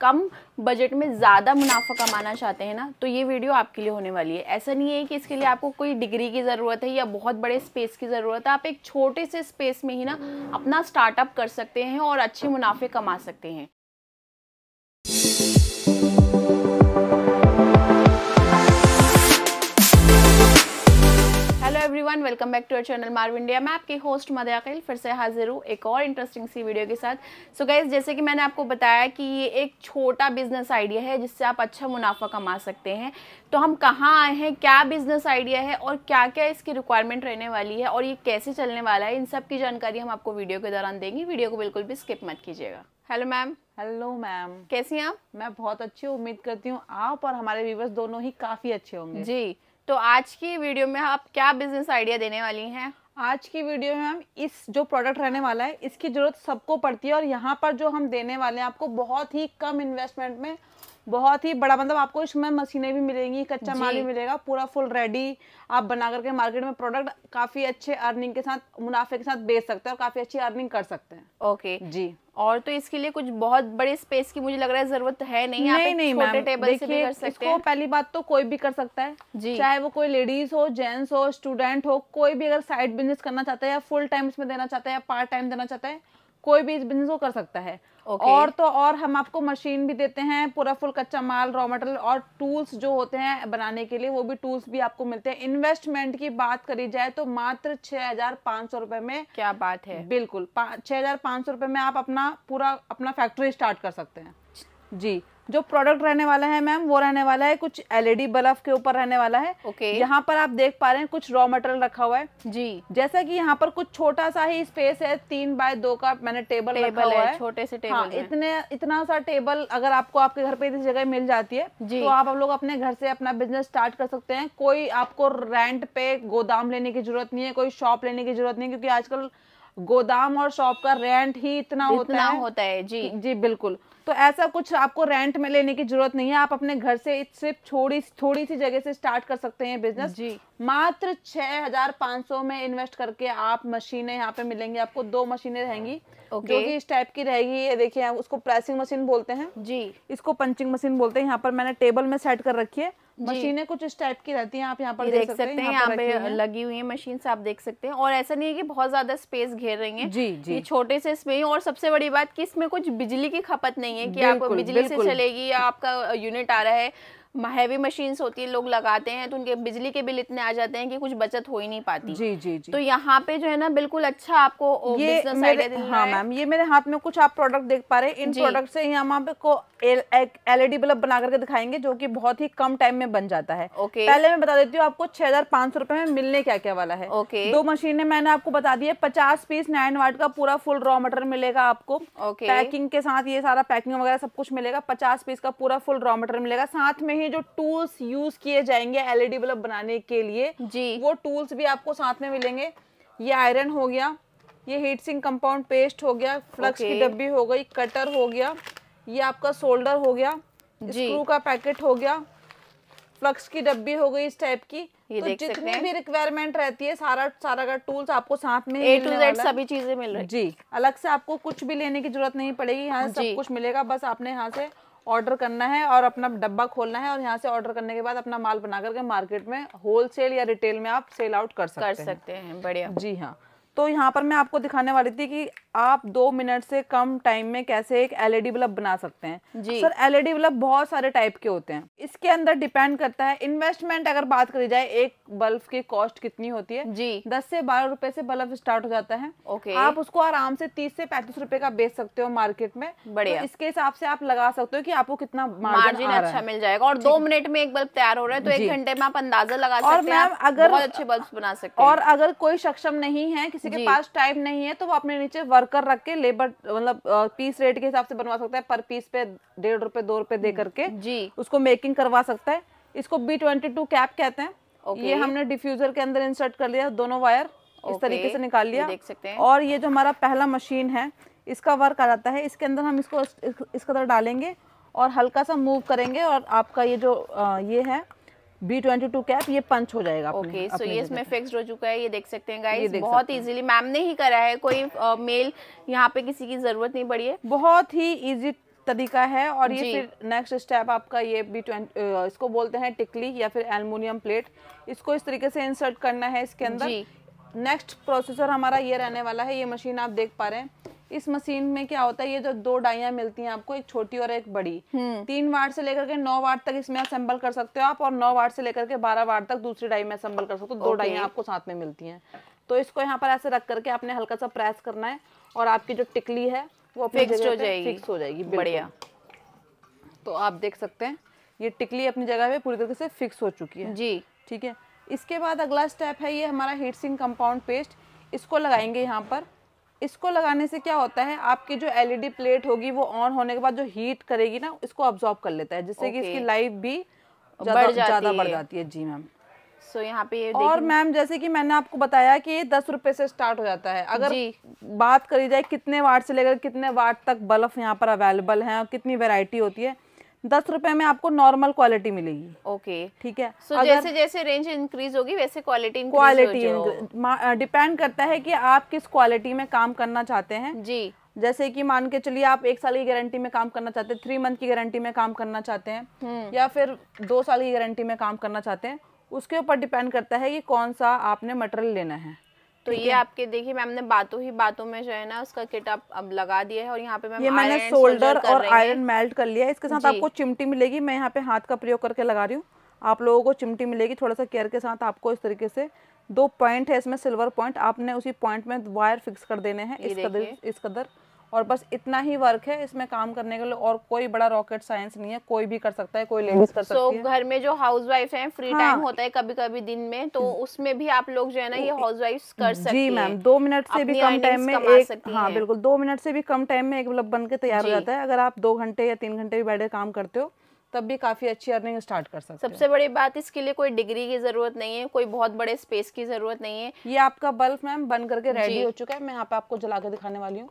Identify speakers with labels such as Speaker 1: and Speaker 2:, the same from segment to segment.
Speaker 1: कम budget में ज़्यादा मुनाफा कमाना चाहते हैं ना तो ये वीडियो आपके लिए होने वाली है ऐसा नहीं है कि इसके लिए आपको कोई डिग्री की ज़रूरत है या बहुत बड़े स्पेस की ज़रूरत है आप एक छोटे से स्पेस में ही ना अपना स्टार्टअप कर सकते हैं और अच्छे मुनाफे कमा सकते हैं everyone welcome back to our channel marv India मैं आपकी होस्ट मदयाकिल फिर से हाजिर हूँ एक और इंटरेस्टिंग सी वीडियो के साथ सो so गाइज जैसे कि मैंने आपको बताया कि ये एक छोटा बिजनेस आइडिया है जिससे आप अच्छा मुनाफा कमा सकते हैं तो हम कहाँ आए हैं क्या बिजनेस आइडिया है और क्या क्या इसकी रिक्वायरमेंट रहने वाली है और ये कैसे चलने वाला है इन सब की जानकारी हम आपको वीडियो के दौरान देंगे वीडियो को बिल्कुल भी स्किप मत कीजिएगा हेलो मैम हेलो मैम कैसी हैं आप मैं बहुत अच्छी उम्मीद करती हूँ आप और हमारे व्यूवर्स दोनों ही काफ़ी अच्छे होंगे जी तो आज की वीडियो में आप क्या बिजनेस आइडिया देने वाली हैं आज की वीडियो में हम इस जो प्रोडक्ट रहने वाला है इसकी ज़रूरत सबको पड़ती है और यहाँ पर जो हम देने वाले हैं आपको बहुत ही कम इन्वेस्टमेंट में बहुत ही बड़ा मतलब आपको इसमें मशीनें भी मिलेंगी कच्चा माल भी मिलेगा पूरा फुल रेडी आप बना करके मार्केट में प्रोडक्ट काफी अच्छे अर्निंग के साथ मुनाफे के साथ बेच सकते हैं और काफी अच्छी अर्निंग कर सकते हैं ओके जी और तो इसके लिए कुछ बहुत बड़े स्पेस की मुझे लग रहा है जरूरत है नहीं नहीं, नहीं छोटे टेबल से भी कर सकते इसको हैं। पहली बात तो कोई भी कर सकता है जी चाहे वो कोई लेडीज हो जेंट्स हो स्टूडेंट हो कोई भी अगर साइड बिजनेस करना चाहता है या फुल टाइम इसमें देना चाहता है या पार्ट टाइम देना चाहता है कोई भी इस बिजनेस को कर सकता है okay. और तो और हम आपको मशीन भी देते हैं पूरा फुल कच्चा माल रॉ मटेरियल और टूल्स जो होते हैं बनाने के लिए वो भी टूल्स भी आपको मिलते हैं इन्वेस्टमेंट की बात करी जाए तो मात्र छह हजार पांच सौ रुपए में क्या बात है बिल्कुल छह हजार पांच सौ रुपए में आप अपना पूरा अपना फैक्ट्री स्टार्ट कर सकते हैं जी जो प्रोडक्ट रहने वाला है मैम वो रहने वाला है कुछ एलईडी e बल्ब के ऊपर रहने वाला है ओके okay. यहाँ पर आप देख पा रहे हैं कुछ रॉ मटेरियल रखा हुआ है जी जैसा कि यहाँ पर कुछ छोटा सा ही स्पेस है तीन बाय दो का मैंने टेबल, टेबल रखा हुआ है छोटे से टेबल हाँ, इतने इतना सा टेबल अगर आपको आपके घर पे इस जगह मिल जाती है जी. तो आप लोग अपने घर से अपना बिजनेस स्टार्ट कर सकते हैं कोई आपको रेंट पे गोदाम लेने की जरूरत नहीं है कोई शॉप लेने की जरूरत नहीं है क्यूँकी आजकल गोदाम और शॉप का रेंट ही इतना, इतना होता है होता है जी जी बिल्कुल तो ऐसा कुछ आपको रेंट में लेने की जरूरत नहीं है आप अपने घर से सिर्फ थोड़ी थोड़ी सी जगह से स्टार्ट कर सकते हैं बिजनेस जी मात्र छह हजार पाँच सौ में इन्वेस्ट करके आप मशीनें यहाँ पे मिलेंगी आपको दो मशीनें रहेंगी जो कि इस टाइप की रहेगी ये देखिए उसको प्रेसिंग मशीन बोलते हैं जी इसको पंचिंग मशीन बोलते हैं यहाँ पर मैंने टेबल में सेट कर रखी है मशीनें कुछ इस टाइप की रहती हैं आप यहाँ पर देख सकते हैं यहाँ पे लगी हुई है मशीन आप देख सकते हैं और ऐसा नहीं है कि बहुत ज्यादा स्पेस घेर रही है जी जी छोटे से इसमें और सबसे बड़ी बात कि इसमें कुछ बिजली की खपत नहीं है कि आपको बिजली से चलेगी या आपका यूनिट आ रहा है हैवी मशीन्स होती है लोग लगाते हैं तो उनके बिजली के बिल इतने आ जाते हैं कि कुछ बचत हो ही नहीं पाती जी जी जी तो यहाँ पे जो है ना बिल्कुल अच्छा आपको ये मेरे, हाँ मैम ये मेरे हाथ में कुछ आप प्रोडक्ट देख पा रहे हैं इन प्रोडक्ट से हम आपको एलईडी बल्ब e बना करके दिखाएंगे जो की बहुत ही कम टाइम में बन जाता है ओके पहले मैं बता देती हूँ आपको छह हजार पांच सौ रुपए में मिलने क्या क्या वाला है ओके दो मशीनें मैंने आपको बता दी है पचास पीस नाइन वाट का पूरा फुल रॉ मटेरियल मिलेगा आपको पैकिंग के साथ ये सारा पैकिंग वगैरह सब कुछ मिलेगा पचास पीस का पूरा फुल रॉ मटेरियल मिलेगा साथ में ही में जो टूल्स यूज किए जाएंगे एलईडी बल्ब बनाने के लिए जी वो टूल्स भी आपको साथ में मिलेंगे ये आयरन हो गया ये हीट सिंह कंपाउंड पेस्ट हो गया फ्लक्स okay. की डब्बी हो गई कटर हो गया ये आपका शोल्डर हो गया स्क्रू का पैकेट हो गया फ्लक्स की डब्बी हो गई इस टाइप की तो जितनी भी रिक्वायरमेंट रहती है सारा सारा का टूल्स आपको साथ में सभी चीजें मिल रही जी अलग से आपको कुछ भी लेने की जरूरत नहीं पड़ेगी यहाँ सब कुछ मिलेगा बस आपने यहाँ से ऑर्डर करना है और अपना डब्बा खोलना है और यहाँ से ऑर्डर करने के बाद अपना माल बना करके मार्केट में होलसेल या रिटेल में आप सेल आउट कर सकते, कर सकते हैं, हैं बढ़िया जी हाँ तो यहाँ पर मैं आपको दिखाने वाली थी कि आप दो मिनट से कम टाइम में कैसे एक एलईडी बल्ब e बना सकते हैं जी सर एलईडी बल्ब e बहुत सारे टाइप के होते हैं इसके अंदर डिपेंड करता है इन्वेस्टमेंट अगर बात करी जाए एक बल्ब की कॉस्ट कितनी होती है जी दस से बारह रुपए से बल्ब स्टार्ट हो जाता है ओके आप उसको आराम से तीस से पैंतीस रुपए का बेच सकते हो मार्केट में बढ़िया तो इसके हिसाब से आप लगा सकते हो कि आपको कितना मार्जिन अच्छा मिल जाएगा और दो मिनट में एक बल्ब तैयार हो रहा है तो एक घंटे में आप अंदाजा लगा सकते हैं और मैम अगर अच्छे बल्ब बना सकते और अगर कोई सक्षम नहीं है किसी किसी के पास टाइम नहीं है तो वो अपने नीचे वर्कर रख के लेबर मतलब पीस रेट के हिसाब से बनवा सकता है पर पीस पे डेढ़ रुपए दो रुपए दे करके जी उसको मेकिंग करवा सकता है इसको बी ट्वेंटी टू कैप कहते हैं ये हमने डिफ्यूजर के अंदर इंसर्ट कर लिया दोनों वायर इस तरीके से निकाल लिया देख सकते हैं और ये जो हमारा पहला मशीन है इसका वर्क आ जाता है इसके अंदर हम इसको इसका तरह डालेंगे और हल्का सा मूव करेंगे और आपका ये जो ये है बी ट्वेंटी टू कैप ये पंच हो जाएगा ओके सो ये इसमें फिक्स हो चुका है ये देख सकते हैं गाइस बहुत इजीली मैम ने ही करा है कोई मेल यहाँ पे किसी की जरूरत नहीं पड़ी है बहुत ही इजी तरीका है और ये फिर नेक्स्ट स्टेप आपका ये बी ट्वेंटी इसको बोलते हैं टिकली या फिर एलमिनियम प्लेट इसको इस तरीके से इंसर्ट करना है इसके अंदर नेक्स्ट प्रोसेसर हमारा ये रहने वाला है ये मशीन आप देख पा रहे हैं इस मशीन में क्या होता है ये जो दो डाइया मिलती हैं आपको एक छोटी और एक बड़ी हम्म। तीन वार्ड से लेकर के नौ वार्ड तक इसमें असेंबल कर सकते हो आप और नौ वार्ड से लेकर के बारह वार्ड तक दूसरी डाई में असेंबल कर सकते हो दो डाइया आपको साथ में मिलती है तो इसको यहाँ पर ऐसे रख करके आपने हल्का सा प्रेस करना है और आपकी जो टिकली है वो फिक्स हो जाएगी फिक्स हो जाएगी बढ़िया तो आप देख सकते हैं ये टिकली अपनी जगह पे पूरी तरीके से फिक्स हो चुकी है जी ठीक है इसके बाद अगला स्टेप है ये हमारा हीट सिंह कंपाउंड पेस्ट इसको लगाएंगे यहाँ पर इसको लगाने से क्या होता है आपकी जो एलईडी प्लेट e होगी वो ऑन होने के बाद जो हीट करेगी ना इसको ऑब्जॉर्ब कर लेता है जिससे कि इसकी लाइफ भी ज़्यादा बढ़ जाती है जी मैम सो यहाँ पे और मैम जैसे कि मैंने आपको बताया कि ये दस रुपए से स्टार्ट हो जाता है अगर बात करी जाए कितने वाट से लेकर कितने वाट तक बल्ब यहाँ पर अवेलेबल है और कितनी वेराइटी होती है दस रुपए में आपको नॉर्मल क्वालिटी मिलेगी ओके ठीक है so अगर, जैसे जैसे रेंज इंक्रीज होगी वैसे क्वालिटी क्वालिटी डिपेंड करता है कि आप किस क्वालिटी में काम करना चाहते हैं जी जैसे कि मान के चलिए आप एक साल की गारंटी में काम करना चाहते हैं थ्री मंथ की गारंटी में काम करना चाहते हैं हम्म। या फिर दो साल की गारंटी में काम करना चाहते हैं उसके ऊपर डिपेंड करता है कि कौन सा आपने मटेरियल लेना है तो ये आपके देखिए मैम ने बातों ही बातों में जो है ना उसका किट आप अब लगा दिया है और यहाँ पे ये मैंने शोल्डर और आयरन मेल्ट कर लिया है इसके साथ आपको चिमटी मिलेगी मैं यहाँ पे हाथ का प्रयोग करके लगा रही हूँ आप लोगों को चिमटी मिलेगी थोड़ा सा केयर के साथ आपको इस तरीके से दो पॉइंट है इसमें सिल्वर पॉइंट आपने उसी पॉइंट में वायर फिक्स कर देने हैं इस कदर इस कदर और बस इतना ही वर्क है इसमें काम करने के लिए और कोई बड़ा रॉकेट साइंस नहीं है कोई भी कर सकता है कोई लेडीज कर so, है घर में जो हाउस वाइफ है फ्री टाइम हाँ, होता है कभी कभी दिन में तो उसमें भी आप लोग जो है ना ये हाउस वाइफ कर सकते जी मैम दो मिनट हाँ, से भी कम टाइम में एक हाँ बिल्कुल दो मिनट से भी कम टाइम में एक मतलब बन के तैयार हो जाता है अगर आप दो घंटे या तीन घंटे भी बैठे काम करते हो तब भी काफ़ी अच्छी अर्निंग स्टार्ट कर सकते सबसे बड़ी बात इसके लिए कोई डिग्री की ज़रूरत नहीं है कोई बहुत बड़े स्पेस की ज़रूरत नहीं है ये आपका बल्ब मैम बन करके रेडी हो चुका है मैं यहाँ पे आपको जला के दिखाने वाली हूँ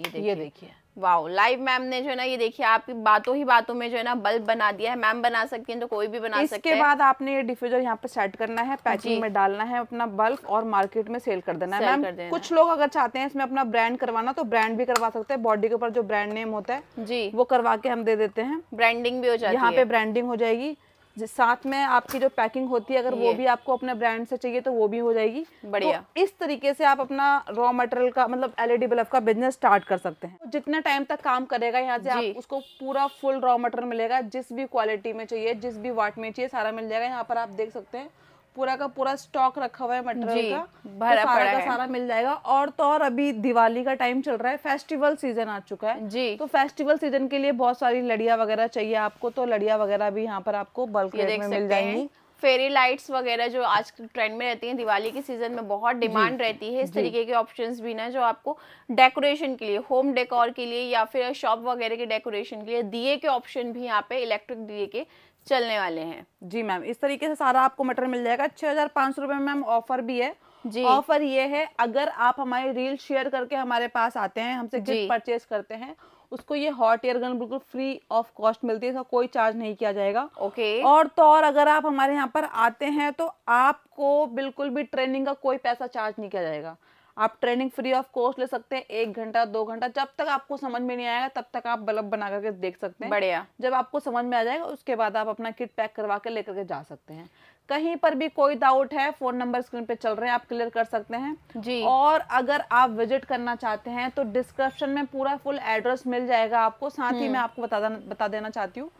Speaker 1: ये देखिए वाह लाइव मैम ने जो है ना ये देखिए आपकी बातों ही बातों में जो है ना बल्ब बना दिया है मैम बना सकती हैं तो कोई भी बना सकते हैं इसके बाद आपने ये डिफ्यूजर यहाँ पे सेट करना है पैकिंग में डालना है अपना बल्ब और मार्केट में सेल कर देना है मैम कुछ लोग अगर चाहते हैं इसमें अपना ब्रांड करवाना तो ब्रांड भी करवा सकते हैं बॉडी के ऊपर जो ब्रांड नेम होता है जी वो करवा के हम दे देते हैं ब्रांडिंग भी हो जाए यहाँ पे ब्रांडिंग हो जाएगी साथ में आपकी जो पैकिंग होती है अगर वो भी आपको अपने ब्रांड से चाहिए तो वो भी हो जाएगी बढ़िया तो इस तरीके से आप अपना रॉ मटेरियल का मतलब एलईडी बल्ब e का बिजनेस स्टार्ट कर सकते हैं जितना जितने टाइम तक काम करेगा यहाँ से आप उसको पूरा फुल रॉ मटेरियल मिलेगा जिस भी क्वालिटी में चाहिए जिस भी वाट में चाहिए सारा मिल जाएगा यहाँ पर आप देख सकते हैं पूरा का पूरा स्टॉक रखा हुआ है मटेरियल का भरा तो सारा का सारा मिल जाएगा और तो और अभी दिवाली का टाइम चल रहा है फेस्टिवल सीजन आ चुका है जी तो फेस्टिवल सीजन के लिए बहुत सारी लड़िया वगैरह चाहिए आपको तो लड़िया वगैरह भी यहाँ पर आपको बल्क में मिल जाएंगी फेरी लाइट्स वगैरह जो आज ट्रेंड में रहती हैं दिवाली के सीजन में बहुत डिमांड रहती है इस तरीके के ऑप्शंस भी ना जो आपको डेकोरेशन के लिए होम डेकोर के लिए या फिर शॉप वगैरह के डेकोरेशन के लिए दिए के ऑप्शन भी यहाँ पे इलेक्ट्रिक दिए के चलने वाले हैं जी मैम इस तरीके से सारा आपको मटर मिल जाएगा छह हजार पाँच सौ मैम ऑफर भी है जी ऑफर ये है अगर आप हमारे रील शेयर करके हमारे पास आते हैं हमसे गिफ्ट परचेज करते हैं उसको ये हॉट एयर गन बिल्कुल फ्री ऑफ कॉस्ट मिलती है कोई चार्ज नहीं किया जाएगा ओके okay. और तो और अगर आप हमारे यहाँ पर आते हैं तो आपको बिल्कुल भी ट्रेनिंग का कोई पैसा चार्ज नहीं किया जाएगा आप ट्रेनिंग फ्री ऑफ कॉस्ट ले सकते हैं एक घंटा दो घंटा जब तक आपको समझ में नहीं आएगा तब तक आप बल्ब बना करके देख सकते हैं बढ़िया जब आपको समझ में आ जाएगा उसके बाद आप अपना किट पैक करवा के लेकर के जा सकते हैं कहीं पर भी कोई डाउट है फोन नंबर स्क्रीन पे चल रहे हैं आप क्लियर कर सकते हैं जी और अगर आप विजिट करना चाहते हैं तो डिस्क्रिप्शन में पूरा फुल एड्रेस मिल जाएगा आपको साथ ही हम्म। मैं आपको बता बता देना चाहती हूँ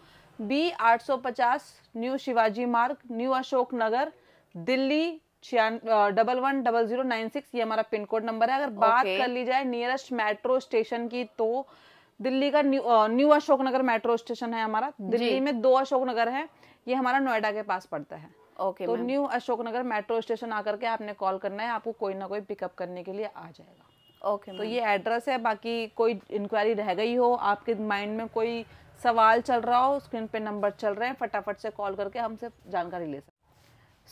Speaker 1: B 850 new Shivaji Marg new Ashok Nagar Delhi double one double zero nine six ये हमारा पिन कोड नंबर है अगर बात कर ली जाए नियरेस्ट मेट्रो स्टेशन की तो दिल्ली का new new Ashoknagar metro station है हमारा दिल्ली में दो अशोकनगर है ये हमारा नोएडा के पास पड़ता है ओके तो न्यू अशोकनगर मेट्रो स्टेशन आकर के आपने कॉल करना है आपको कोई ना कोई पिकअप करने के लिए आ जाएगा ओके तो ये एड्रेस है बाकी कोई इंक्वायरी रह गई हो आपके माइंड में कोई सवाल चल रहा हो स्क्रीन पे नंबर चल रहे हैं फटाफट से कॉल करके हमसे जानकारी ले सकते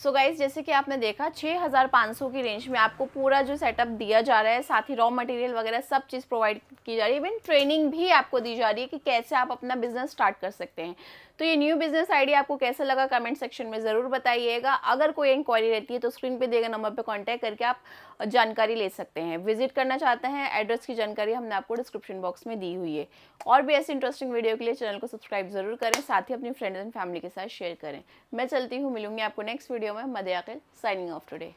Speaker 1: सो so गाइज जैसे कि आपने देखा 6500 की रेंज में आपको पूरा जो सेटअप दिया जा रहा है साथ ही रॉ मटेरियल वगैरह सब चीज़ प्रोवाइड की जा रही है इवन ट्रेनिंग भी आपको दी जा रही है कि कैसे आप अपना बिजनेस स्टार्ट कर सकते हैं तो ये न्यू बिजनेस आइडिया आपको कैसा लगा कमेंट सेक्शन में ज़रूर बताइएगा अगर कोई इंक्वायरी रहती है तो स्क्रीन पर देगा नंबर पर कॉन्टैक्ट करके आप जानकारी ले सकते हैं विजिट करना चाहते हैं एड्रेस की जानकारी हमने आपको डिस्क्रिप्शन बॉक्स में दी हुई है और भी ऐसे इंटरेस्टिंग वीडियो के लिए चैनल को सब्सक्राइब जरूर करें साथ ही अपनी फ्रेंड्स एंड फैमिली के साथ शेयर करें मैं चलती हूँ मिलूंगी आपको नेक्स्ट वीडियो में मदयाकिल साइनिंग ऑफ टुडे